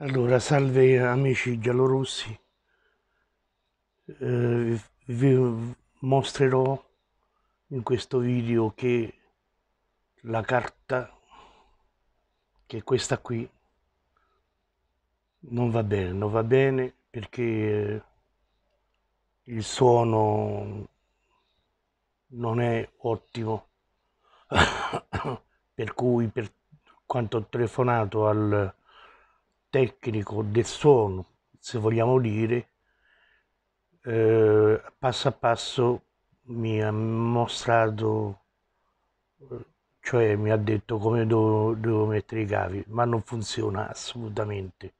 Allora, salve amici giallorossi, eh, vi mostrerò in questo video che la carta, che questa qui, non va bene, non va bene perché eh, il suono non è ottimo, per cui per quanto ho telefonato al tecnico del suono, se vogliamo dire, eh, passo a passo mi ha mostrato, eh, cioè mi ha detto come devo, devo mettere i cavi, ma non funziona assolutamente.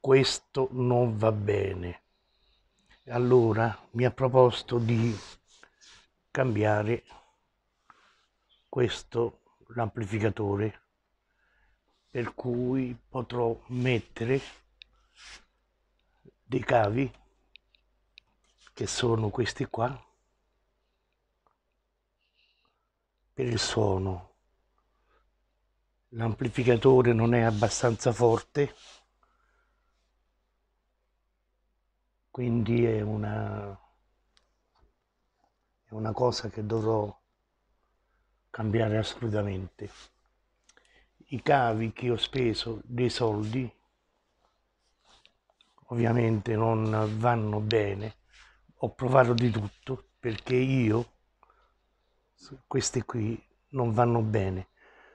Questo non va bene. Allora mi ha proposto di cambiare questo l'amplificatore per cui potrò mettere dei cavi che sono questi qua per il suono l'amplificatore non è abbastanza forte quindi è una è una cosa che dovrò cambiare assolutamente i cavi che ho speso dei soldi ovviamente non vanno bene ho provato di tutto perché io queste qui non vanno bene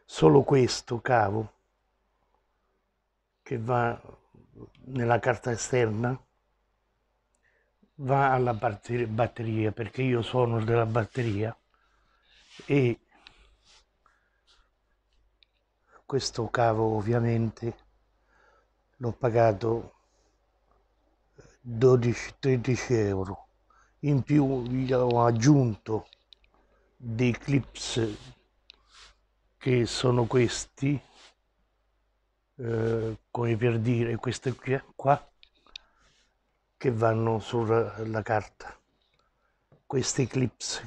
solo questo cavo che va nella carta esterna va alla batteria perché io sono della batteria e questo cavo ovviamente l'ho pagato 12-13 eh, euro. In più gli ho aggiunto dei clips che sono questi, eh, come per dire queste qui qua, che vanno sulla carta. Questi clips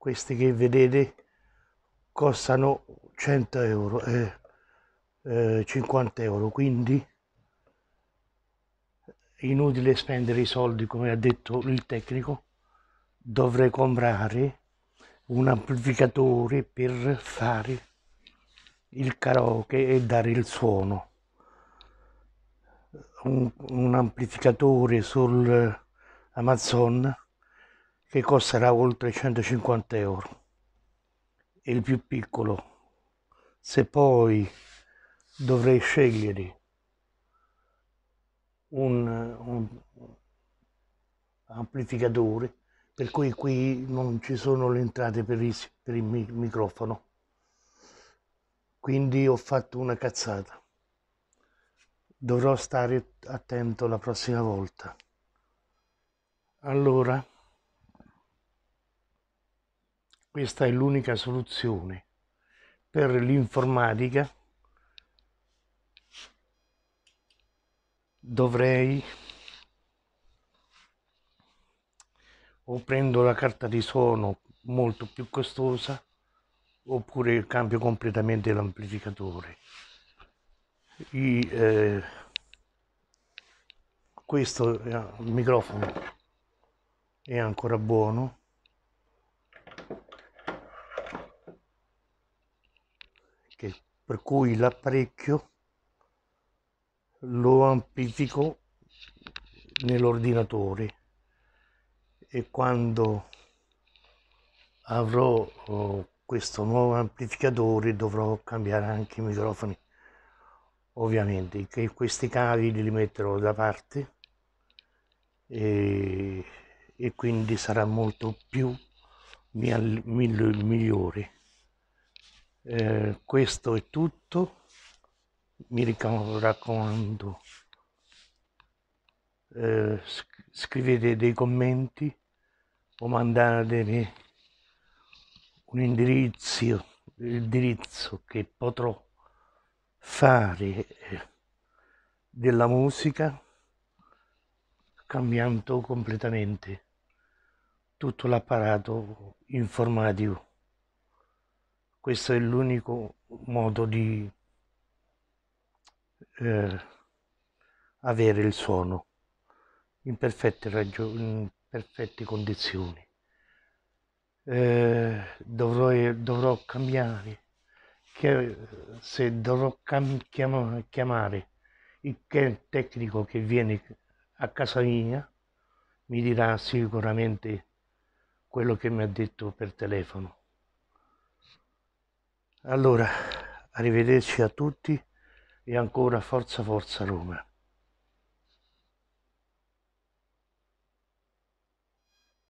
queste che vedete costano 100 euro eh, eh, 50 euro quindi inutile spendere i soldi come ha detto il tecnico dovrei comprare un amplificatore per fare il karaoke e dare il suono un, un amplificatore sul Amazon che costerà oltre 150 euro. E il più piccolo. Se poi dovrei scegliere un, un amplificatore, per cui qui non ci sono le entrate per il, per il microfono. Quindi ho fatto una cazzata dovrò stare attento la prossima volta. Allora, questa è l'unica soluzione per l'informatica. Dovrei o prendo la carta di suono molto più costosa oppure cambio completamente l'amplificatore. I, eh, questo eh, microfono è ancora buono che, per cui l'apparecchio lo amplifico nell'ordinatore e quando avrò oh, questo nuovo amplificatore dovrò cambiare anche i microfoni ovviamente che questi cavi li metterò da parte e, e quindi sarà molto più mi, mi, migliore eh, questo è tutto mi raccomando eh, scrivete dei commenti o mandatemi un indirizzo, l'indirizzo che potrò fare eh, della musica cambiando completamente tutto l'apparato informatico questo è l'unico modo di eh, avere il suono in perfette, ragio- in perfette condizioni. Eh, dovrò, eh, dovrò, cambiare, se dovrò cam- chiam- chiamare il tecnico che viene a casa mia, mi dirà sicuramente quello che mi ha detto per telefono. Allora, arrivederci a tutti e ancora forza forza Roma.